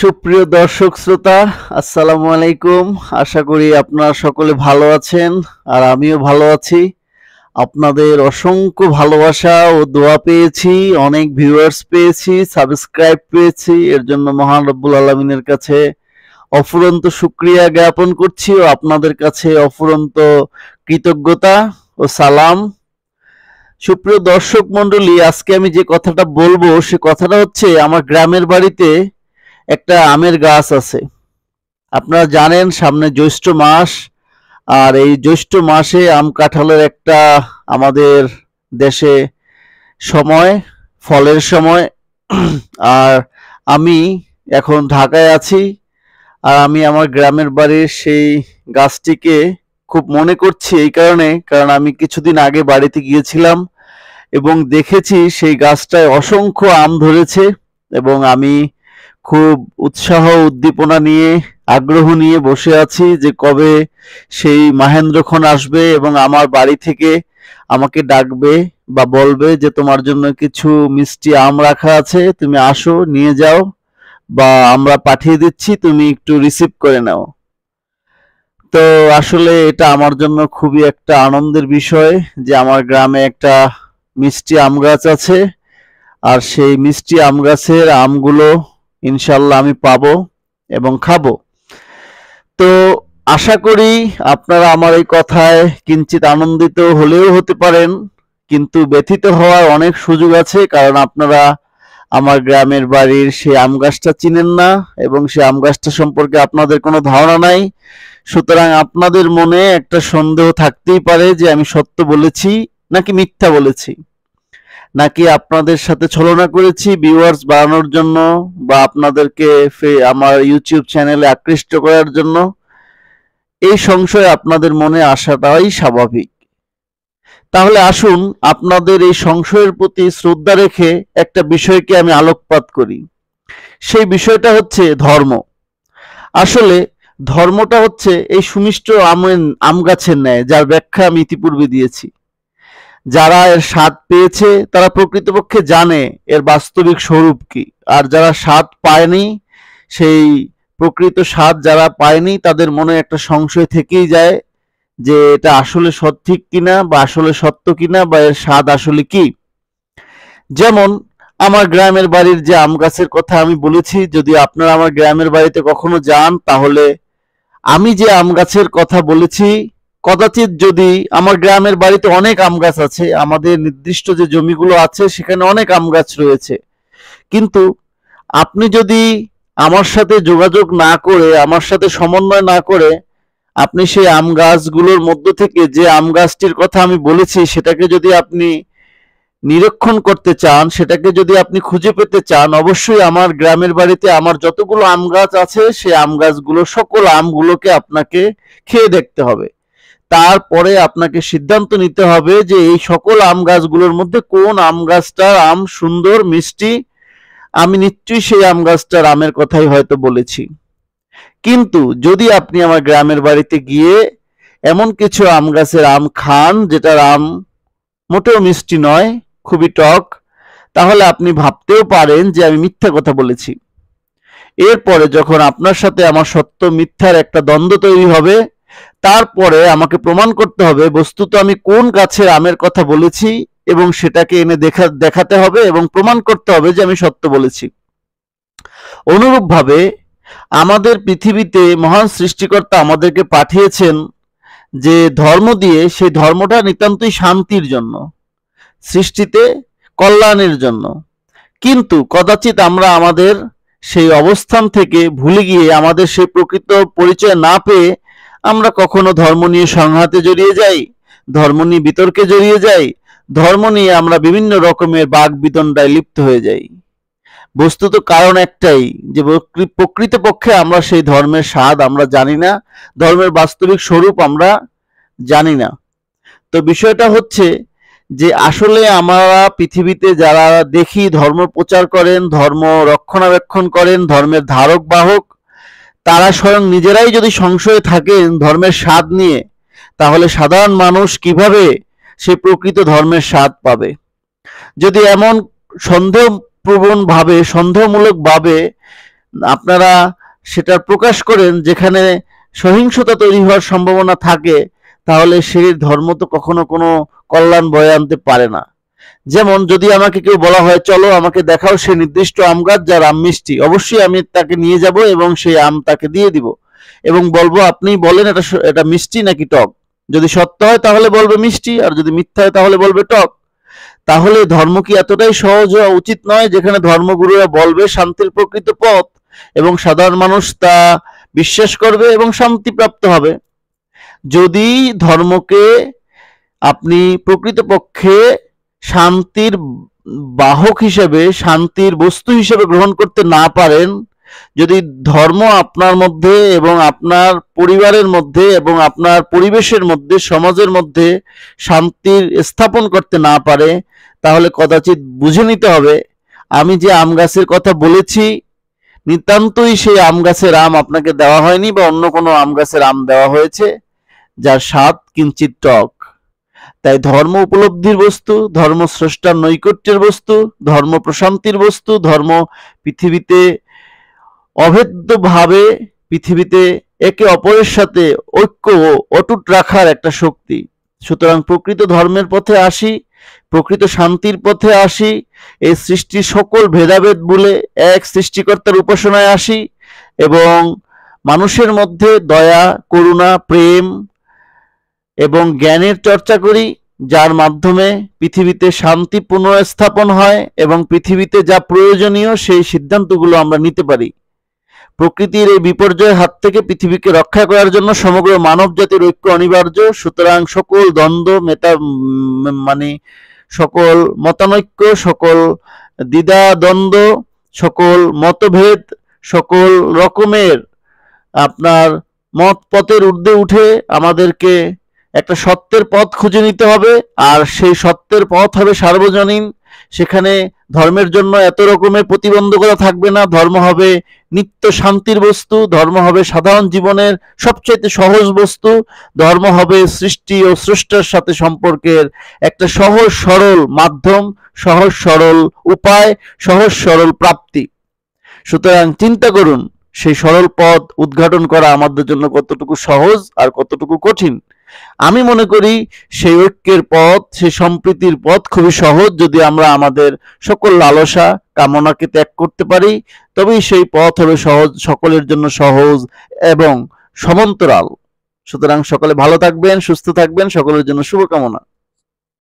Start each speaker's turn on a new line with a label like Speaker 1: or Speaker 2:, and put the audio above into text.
Speaker 1: সুপ্রিয় দর্শক শ্রোতা আসসালামু আলাইকুম আশা করি আপনারা সকলে ভালো আছেন আর আমিও ভালো আছি আপনাদের অসংখ্য ভালোবাসা ও দোয়া পেয়েছি অনেক ভিউয়ার্স পেয়েছি সাবস্ক্রাইব পেয়েছি এর জন্য মহান রব্বুল আলমিনের কাছে অফুরন্ত সুক্রিয়া জ্ঞাপন করছি ও আপনাদের কাছে অফুরন্ত কৃতজ্ঞতা ও সালাম সুপ্রিয় দর্শক মন্ডলী আজকে আমি যে কথাটা বলবো সে কথাটা হচ্ছে আমার গ্রামের বাড়িতে একটা আমের গাছ আছে আপনারা জানেন সামনে জ্যৈষ্ঠ মাস আর এই জ্যৈষ্ঠ মাসে আম কাঁঠালের একটা আমাদের দেশে সময় ফলের সময় আর আমি এখন ঢাকায় আছি আর আমি আমার গ্রামের বাড়ির সেই গাছটিকে খুব মনে করছি এই কারণে কারণ আমি কিছুদিন আগে বাড়িতে গিয়েছিলাম এবং দেখেছি সেই গাছটায় অসংখ্য আম ধরেছে এবং আমি খুব উৎসাহ উদ্দীপনা নিয়ে আগ্রহ নিয়ে বসে আছি যে কবে সেই মাহেন্দ্রক্ষণ আসবে এবং আমার বাড়ি থেকে আমাকে ডাকবে বা বলবে যে তোমার জন্য কিছু মিষ্টি আম রাখা আছে তুমি আসো নিয়ে যাও বা আমরা পাঠিয়ে দিচ্ছি তুমি একটু রিসিভ করে নাও তো আসলে এটা আমার জন্য খুবই একটা আনন্দের বিষয় যে আমার গ্রামে একটা মিষ্টি আম গাছ আছে আর সেই মিষ্টি আম গাছের আমগুলো ইনশাল্লাহ আমি পাব এবং খাবো তো আশা করি আপনারা আমার এই কথায় কিঞ্চিত আনন্দিত হলেও হতে পারেন কিন্তু ব্যথিত হওয়ার অনেক সুযোগ আছে কারণ আপনারা আমার গ্রামের বাড়ির সেই আম গাছটা চিনেন না এবং সেই আম গাছটা সম্পর্কে আপনাদের কোনো ধারণা নাই সুতরাং আপনাদের মনে একটা সন্দেহ থাকতেই পারে যে আমি সত্য বলেছি নাকি মিথ্যা বলেছি নাকি আপনাদের সাথে ছলনা করেছি ভিউয়ার্স বাড়ানোর জন্য বা আপনাদেরকে আমার ইউটিউব চ্যানেলে আকৃষ্ট করার জন্য এই সংশয় আপনাদের মনে আসাটাই স্বাভাবিক তাহলে আসুন আপনাদের এই সংশয়ের প্রতি শ্রদ্ধা রেখে একটা বিষয়কে আমি আলোকপাত করি সেই বিষয়টা হচ্ছে ধর্ম আসলে ধর্মটা হচ্ছে এই সুমিষ্ট আমেন আম গাছের ন্যায় যার ব্যাখ্যা আমি ইতিপূর্বে দিয়েছি যারা এর স্বাদ পেয়েছে তারা প্রকৃতপক্ষে জানে এর বাস্তবিক স্বরূপ কি আর যারা স্বাদ পায়নি সেই প্রকৃত স্বাদ যারা পায়নি তাদের মনে একটা সংশয় থেকেই যায় যে এটা আসলে সঠিক কিনা বা আসলে সত্য কিনা বা এর স্বাদ আসলে কি যেমন আমার গ্রামের বাড়ির যে আম গাছের কথা আমি বলেছি যদি আপনারা আমার গ্রামের বাড়িতে কখনো যান তাহলে আমি যে আম গাছের কথা বলেছি কদাচিৎ যদি আমার গ্রামের বাড়িতে অনেক আম গাছ আছে আমাদের নির্দিষ্ট যে জমিগুলো আছে সেখানে অনেক আম গাছ রয়েছে কিন্তু আপনি যদি আমার সাথে যোগাযোগ না করে আমার সাথে সমন্বয় না করে আপনি সেই আম গাছগুলোর মধ্য থেকে যে আম গাছটির কথা আমি বলেছি সেটাকে যদি আপনি নিরীক্ষণ করতে চান সেটাকে যদি আপনি খুঁজে পেতে চান অবশ্যই আমার গ্রামের বাড়িতে আমার যতগুলো আম গাছ আছে সেই আম গাছগুলো সকল আমগুলোকে আপনাকে খেয়ে দেখতে হবে তারপরে আপনাকে সিদ্ধান্ত নিতে হবে যে এই সকল আম গাছগুলোর মধ্যে কোন আম গাছটার আম সুন্দর মিষ্টি আমি নিশ্চয়ই সেই আম গাছটার আমের কথাই হয়তো বলেছি কিন্তু যদি আপনি আমার গ্রামের বাড়িতে গিয়ে এমন কিছু আম গাছের আম খান যেটার আম মোটেও মিষ্টি নয় খুবই টক তাহলে আপনি ভাবতেও পারেন যে আমি মিথ্যা কথা বলেছি এরপরে যখন আপনার সাথে আমার সত্য মিথ্যার একটা দ্বন্দ্ব তৈরি হবে তারপরে আমাকে প্রমাণ করতে হবে বস্তুত আমি কোন গাছের আমের কথা বলেছি এবং সেটাকে এনে দেখা দেখাতে হবে এবং প্রমাণ করতে হবে যে আমি সত্য বলেছি অনুরূপভাবে আমাদের পৃথিবীতে মহান সৃষ্টিকর্তা আমাদেরকে পাঠিয়েছেন যে ধর্ম দিয়ে সেই ধর্মটা নিতান্তই শান্তির জন্য সৃষ্টিতে কল্যাণের জন্য কিন্তু কদাচিত আমরা আমাদের সেই অবস্থান থেকে ভুলে গিয়ে আমাদের সেই প্রকৃত পরিচয় না পেয়ে আমরা কখনো ধর্ম নিয়ে সংঘাতে জড়িয়ে যাই ধর্ম নিয়ে বিতর্কে জড়িয়ে যাই ধর্ম নিয়ে আমরা বিভিন্ন রকমের বাঘ বিতণ্ডায় লিপ্ত হয়ে যাই বস্তুত কারণ একটাই যে প্রকৃতপক্ষে আমরা সেই ধর্মের স্বাদ আমরা জানি না ধর্মের বাস্তবিক স্বরূপ আমরা জানি না তো বিষয়টা হচ্ছে যে আসলে আমরা পৃথিবীতে যারা দেখি ধর্ম প্রচার করেন ধর্ম রক্ষণাবেক্ষণ করেন ধর্মের ধারক বাহক তারা স্বয়ং নিজেরাই যদি সংশয়ে থাকেন ধর্মের স্বাদ নিয়ে তাহলে সাধারণ মানুষ কিভাবে সে প্রকৃত ধর্মের স্বাদ পাবে যদি এমন সন্দেহ সন্দেহমূলক সন্দেহমূলকভাবে আপনারা সেটা প্রকাশ করেন যেখানে সহিংসতা তৈরি হওয়ার সম্ভাবনা থাকে তাহলে সে ধর্ম তো কখনো কোনো কল্যাণ বয়ে আনতে পারে না যেমন যদি আমাকে কেউ বলা হয় চলো আমাকে দেখাও সে নির্দিষ্ট আম গাছ যার আম মিষ্টি অবশ্যই আমি তাকে নিয়ে যাব এবং সেই আম তাকে দিয়ে দিব এবং বলবো আপনি বলেন এটা এটা মিষ্টি নাকি টক যদি সত্য হয় তাহলে বলবে মিষ্টি আর যদি মিথ্যা হয় তাহলে বলবে টক তাহলে ধর্ম কি এতটাই সহজ হওয়া উচিত নয় যেখানে ধর্মগুরুরা বলবে শান্তির প্রকৃত পথ এবং সাধারণ মানুষ তা বিশ্বাস করবে এবং শান্তিপ্রাপ্ত হবে যদি ধর্মকে আপনি প্রকৃতপক্ষে শান্তির বাহক হিসেবে শান্তির বস্তু হিসেবে গ্রহণ করতে না পারেন যদি ধর্ম আপনার মধ্যে এবং আপনার পরিবারের মধ্যে এবং আপনার পরিবেশের মধ্যে সমাজের মধ্যে শান্তির স্থাপন করতে না পারে তাহলে কদাচিৎ বুঝে নিতে হবে আমি যে আম গাছের কথা বলেছি নিতান্তই সেই আম গাছের আম আপনাকে দেওয়া হয়নি বা অন্য কোনো আম গাছের আম দেওয়া হয়েছে যার স্বাদ কিঞ্চিত টক তাই ধর্ম উপলব্ধির বস্তু ধর্ম স্রষ্টার নৈকট্যের বস্তু ধর্ম প্রশান্তির বস্তু ধর্ম পৃথিবীতে অভেদ্যভাবে পৃথিবীতে একে অপরের সাথে ঐক্য অটুট রাখার একটা শক্তি সুতরাং প্রকৃত ধর্মের পথে আসি প্রকৃত শান্তির পথে আসি এই সৃষ্টির সকল ভেদাভেদ বলে এক সৃষ্টিকর্তার উপাসনায় আসি এবং মানুষের মধ্যে দয়া করুণা প্রেম এবং জ্ঞানের চর্চা করি যার মাধ্যমে পৃথিবীতে শান্তি পুনঃস্থাপন হয় এবং পৃথিবীতে যা প্রয়োজনীয় সেই সিদ্ধান্তগুলো আমরা নিতে পারি প্রকৃতির এই বিপর্যয়ের হাত থেকে পৃথিবীকে রক্ষা করার জন্য সমগ্র মানব জাতির ঐক্য অনিবার্য সুতরাং সকল দ্বন্দ্ব মেটা মানে সকল মতানৈক্য সকল দ্বিধা দ্বন্দ্ব সকল মতভেদ সকল রকমের আপনার মত পথের ঊর্ধ্বে উঠে আমাদেরকে একটা সত্যের পথ খুঁজে নিতে হবে আর সেই সত্যের পথ হবে সার্বজনীন সেখানে ধর্মের জন্য এত রকমের প্রতিবন্ধকতা থাকবে না ধর্ম হবে নিত্য শান্তির বস্তু ধর্ম হবে সাধারণ জীবনের সবচাইতে সহজ বস্তু ধর্ম হবে সৃষ্টি ও স্রষ্টার সাথে সম্পর্কের একটা সহজ সরল মাধ্যম সহজ সরল উপায় সহজ সরল প্রাপ্তি সুতরাং চিন্তা করুন সেই সরল পথ উদ্ঘাটন করা আমাদের জন্য কতটুকু সহজ আর কতটুকু কঠিন আমি মনে করি সেই ঐক্যের পথ সেই সম্প্রীতির পথ খুবই সহজ যদি আমরা আমাদের সকল লালসা কামনাকে ত্যাগ করতে পারি তবেই সেই পথ হবে সহজ সকলের জন্য সহজ এবং সমান্তরাল সুতরাং সকলে ভালো থাকবেন সুস্থ থাকবেন সকলের জন্য শুভকামনা